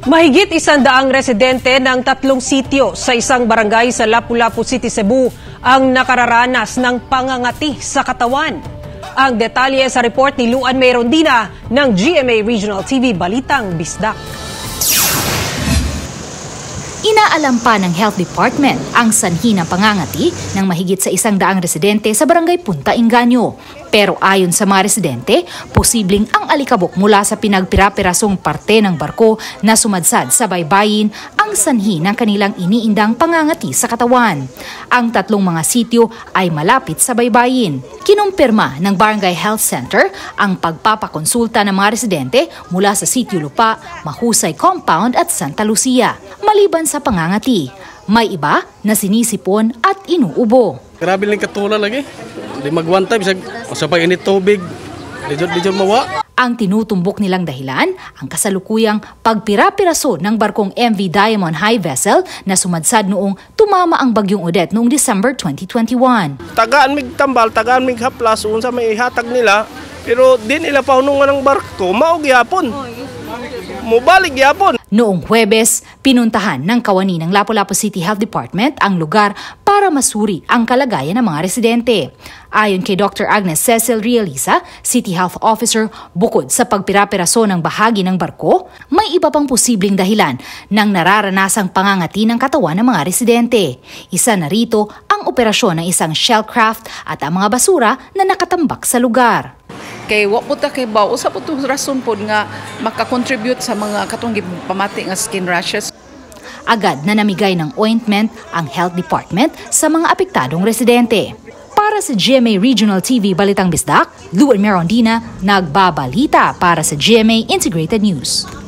Mahigit isandaang residente ng tatlong sityo sa isang barangay sa Lapu-Lapu City, Cebu ang nakararanas ng pangangati sa katawan. Ang detalye sa report ni Luan Mayrondina ng GMA Regional TV Balitang Bisdak. Inaalam pa ng Health Department ang sanhi ng pangangati ng mahigit sa isang daang residente sa barangay Punta Inganyo. Pero ayon sa mga residente, posibleng ang alikabok mula sa pinagpirapirasong parte ng barko na sumadsad sa baybayin ang sanhi ng kanilang iniindang pangangati sa katawan. Ang tatlong mga sityo ay malapit sa baybayin. Kinumpirma ng Barangay Health Center ang pagpapakonsulta ng mga residente mula sa sityo lupa, Mahusay Compound at Santa Lucia. Maliban sa pangangati, may iba na sinisipon at inuubo. Grabe lang katulad lagi. Di mag one time, sa, sa pag init tubig, di dyan mawa. Ang tinutumbok nilang dahilan, ang kasalukuyang pagpirapiraso ng barkong MV Diamond High Vessel na sumadsad noong tumama ang bagyong Odette noong December 2021. Tagaan mig tambal, tagaan mig haplas, unsa may ihatag nila, pero din nila paunungan ng barko, maog yapon. Mubalig yapon. Noong Huwebes, pinuntahan ng kawani ng Lapu-Lapu City Health Department ang lugar para masuri ang kalagayan ng mga residente. Ayon kay Dr. Agnes Cecil Realiza, City Health Officer, bukod sa pagpirapiraso ng bahagi ng barko, may iba pang posibleng dahilan ng nararanasang pangangati ng katawan ng mga residente. Isa na rito ang operasyon ng isang shellcraft at ang mga basura na nakatambak sa lugar kay wa po ta kay ba usa po tong rason po nga makakontribute sa mga katong gipamati nga skin rashes. Agad na namigay ng ointment ang health department sa mga apektadong residente. Para sa GMA Regional TV Balitang Bisdak, Lou Merondina nagbabalita para sa GMA Integrated News.